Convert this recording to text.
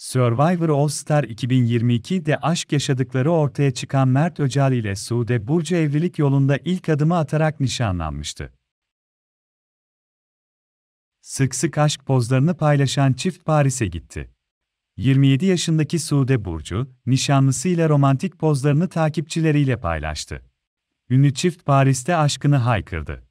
Survivor All Star 2022'de aşk yaşadıkları ortaya çıkan Mert Öcal ile Sude Burcu evlilik yolunda ilk adımı atarak nişanlanmıştı. Sık sık aşk pozlarını paylaşan çift Paris'e gitti. 27 yaşındaki Sude Burcu, nişanlısıyla romantik pozlarını takipçileriyle paylaştı. Ünlü çift Paris'te aşkını haykırdı.